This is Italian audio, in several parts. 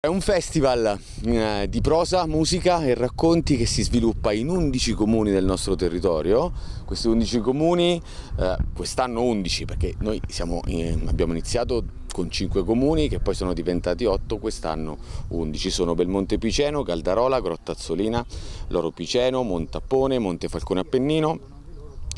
È un festival eh, di prosa, musica e racconti che si sviluppa in 11 comuni del nostro territorio. Questi 11 comuni, eh, quest'anno 11 perché noi siamo, abbiamo iniziato con 5 comuni che poi sono diventati 8, quest'anno 11. Sono Belmonte Piceno, Caldarola, Grottazzolina, Loro Piceno, Montappone, Monte Falcone Appennino,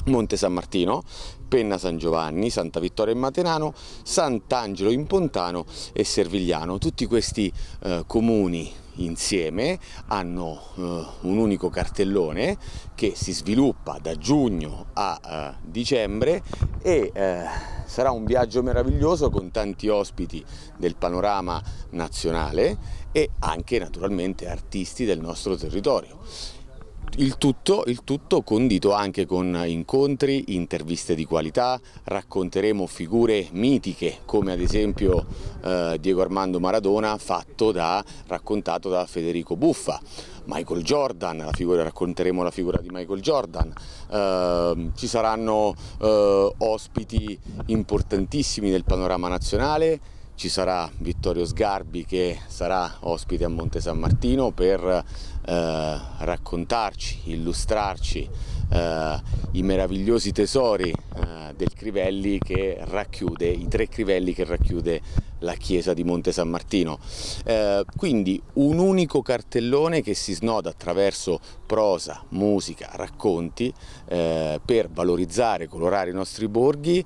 Monte San Martino, Penna San Giovanni, Santa Vittoria in Matenano, Sant'Angelo in Pontano e Servigliano. Tutti questi eh, comuni insieme hanno eh, un unico cartellone che si sviluppa da giugno a eh, dicembre e eh, sarà un viaggio meraviglioso con tanti ospiti del panorama nazionale e anche naturalmente artisti del nostro territorio il tutto, il tutto, condito anche con incontri, interviste di qualità, racconteremo figure mitiche come ad esempio eh, Diego Armando Maradona da, raccontato da Federico Buffa, Michael Jordan, la figura, racconteremo la figura di Michael Jordan, eh, ci saranno eh, ospiti importantissimi del panorama nazionale, ci sarà Vittorio Sgarbi che sarà ospite a Monte San Martino per eh, raccontarci, illustrarci eh, i meravigliosi tesori eh, del Crivelli che racchiude, i tre Crivelli che racchiude la chiesa di Monte San Martino. Eh, quindi un unico cartellone che si snoda attraverso prosa, musica, racconti eh, per valorizzare, colorare i nostri borghi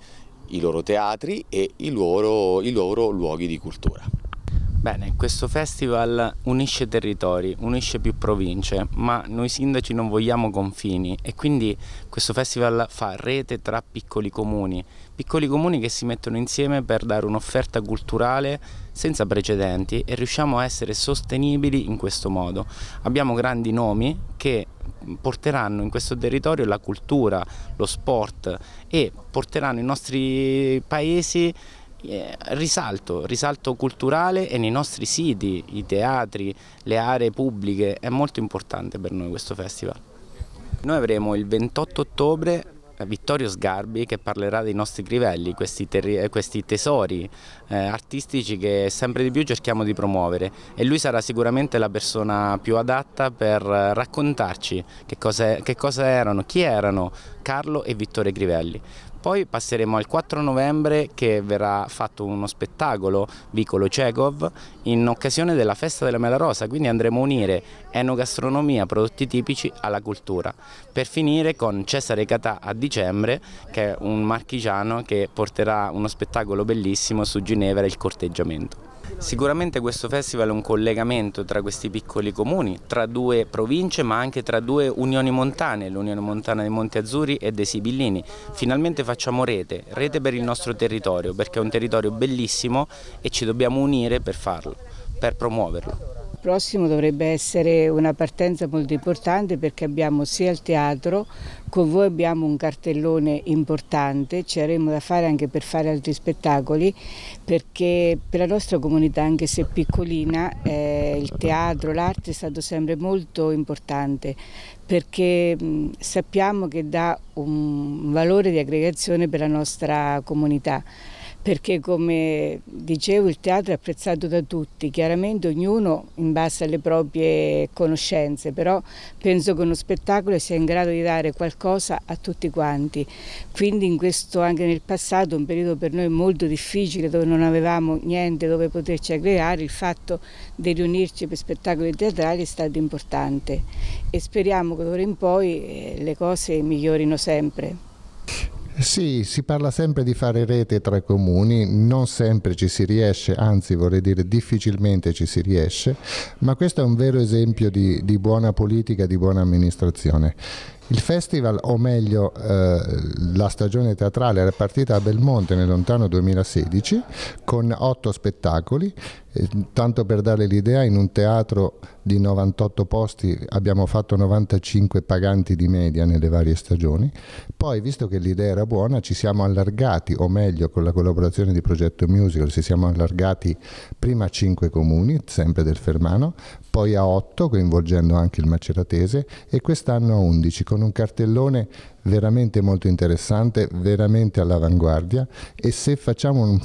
i loro teatri e i loro, i loro luoghi di cultura. Bene, questo festival unisce territori, unisce più province, ma noi sindaci non vogliamo confini e quindi questo festival fa rete tra piccoli comuni, piccoli comuni che si mettono insieme per dare un'offerta culturale senza precedenti e riusciamo a essere sostenibili in questo modo. Abbiamo grandi nomi che porteranno in questo territorio la cultura, lo sport e porteranno i nostri paesi eh, risalto, risalto culturale e nei nostri siti, i teatri, le aree pubbliche, è molto importante per noi questo festival. Noi avremo il 28 ottobre eh, Vittorio Sgarbi che parlerà dei nostri crivelli, questi, eh, questi tesori eh, artistici che sempre di più cerchiamo di promuovere e lui sarà sicuramente la persona più adatta per eh, raccontarci che cosa, che cosa erano, chi erano Carlo e Vittorio Crivelli. Poi passeremo al 4 novembre che verrà fatto uno spettacolo Vicolo Cegov in occasione della festa della mela rosa, quindi andremo a unire enogastronomia, prodotti tipici alla cultura. Per finire con Cesare Catà a dicembre che è un marchigiano che porterà uno spettacolo bellissimo su Ginevra e il corteggiamento. Sicuramente questo festival è un collegamento tra questi piccoli comuni, tra due province ma anche tra due unioni montane, l'Unione Montana dei Monti Azzurri e dei Sibillini. Finalmente facciamo rete, rete per il nostro territorio perché è un territorio bellissimo e ci dobbiamo unire per farlo, per promuoverlo prossimo dovrebbe essere una partenza molto importante perché abbiamo sia il teatro, con voi abbiamo un cartellone importante, ci avremo da fare anche per fare altri spettacoli perché per la nostra comunità, anche se piccolina, eh, il teatro, l'arte è stato sempre molto importante perché mh, sappiamo che dà un valore di aggregazione per la nostra comunità perché come dicevo il teatro è apprezzato da tutti, chiaramente ognuno in base alle proprie conoscenze, però penso che uno spettacolo sia in grado di dare qualcosa a tutti quanti, quindi in questo anche nel passato, un periodo per noi molto difficile dove non avevamo niente dove poterci aggregare, il fatto di riunirci per spettacoli teatrali è stato importante e speriamo che d'ora in poi eh, le cose migliorino sempre. Sì, si parla sempre di fare rete tra i comuni, non sempre ci si riesce, anzi vorrei dire difficilmente ci si riesce, ma questo è un vero esempio di, di buona politica, di buona amministrazione. Il festival, o meglio eh, la stagione teatrale, era partita a Belmonte nel lontano 2016 con otto spettacoli. Eh, tanto per dare l'idea, in un teatro di 98 posti abbiamo fatto 95 paganti di media nelle varie stagioni. Poi, visto che l'idea era buona, ci siamo allargati, o meglio, con la collaborazione di Progetto Musical, ci siamo allargati prima a 5 comuni, sempre del Fermano, poi a 8, coinvolgendo anche il Maceratese, e quest'anno a 11 con un cartellone veramente molto interessante, veramente all'avanguardia e se facciamo un,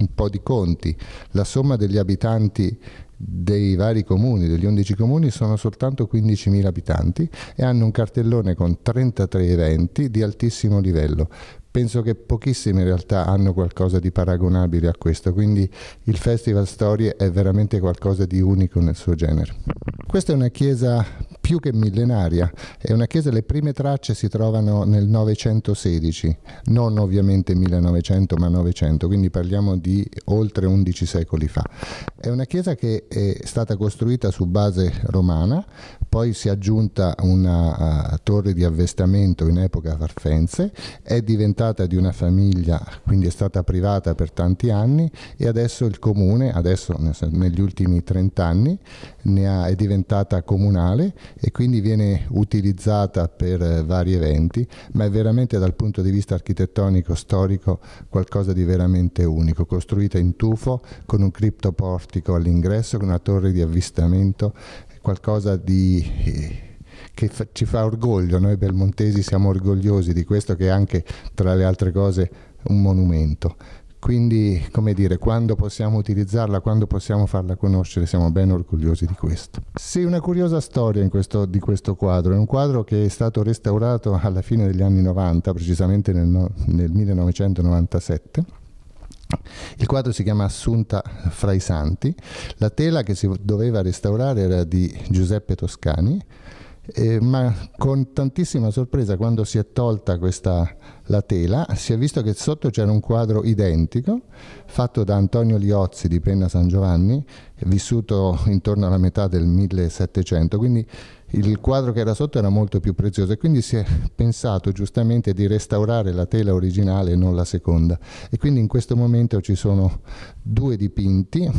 un po' di conti, la somma degli abitanti dei vari comuni, degli 11 comuni, sono soltanto 15.000 abitanti e hanno un cartellone con 33 eventi di altissimo livello. Penso che pochissime realtà hanno qualcosa di paragonabile a questo, quindi il Festival Storie è veramente qualcosa di unico nel suo genere. Questa è una chiesa più che millenaria. È una chiesa, le prime tracce si trovano nel 916, non ovviamente 1900 ma 900, quindi parliamo di oltre 11 secoli fa. È una chiesa che è stata costruita su base romana, poi si è aggiunta una uh, torre di avvestamento in epoca farfense, è diventata di una famiglia, quindi è stata privata per tanti anni e adesso il comune, adesso negli ultimi 30 anni, ha, è diventata comunale e quindi viene utilizzata per eh, vari eventi, ma è veramente dal punto di vista architettonico, storico, qualcosa di veramente unico, costruita in tufo con un criptoportico all'ingresso, con una torre di avvistamento, qualcosa di eh, che fa, ci fa orgoglio, noi belmontesi siamo orgogliosi di questo che è anche tra le altre cose un monumento quindi, come dire, quando possiamo utilizzarla, quando possiamo farla conoscere, siamo ben orgogliosi di questo. Sì, una curiosa storia questo, di questo quadro. È un quadro che è stato restaurato alla fine degli anni 90, precisamente nel, nel 1997. Il quadro si chiama Assunta fra i Santi. La tela che si doveva restaurare era di Giuseppe Toscani. Eh, ma con tantissima sorpresa quando si è tolta questa la tela, si è visto che sotto c'era un quadro identico fatto da Antonio Liozzi di Penna San Giovanni, vissuto intorno alla metà del 1700, quindi il quadro che era sotto era molto più prezioso e quindi si è pensato giustamente di restaurare la tela originale e non la seconda. E quindi in questo momento ci sono due dipinti,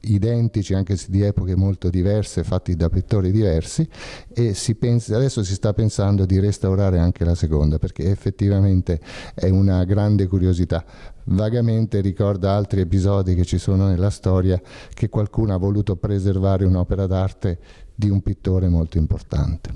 identici anche se di epoche molto diverse, fatti da pittori diversi, e si pensa, adesso si sta pensando di restaurare anche la seconda, perché effettivamente veramente è una grande curiosità. Vagamente ricorda altri episodi che ci sono nella storia che qualcuno ha voluto preservare un'opera d'arte di un pittore molto importante.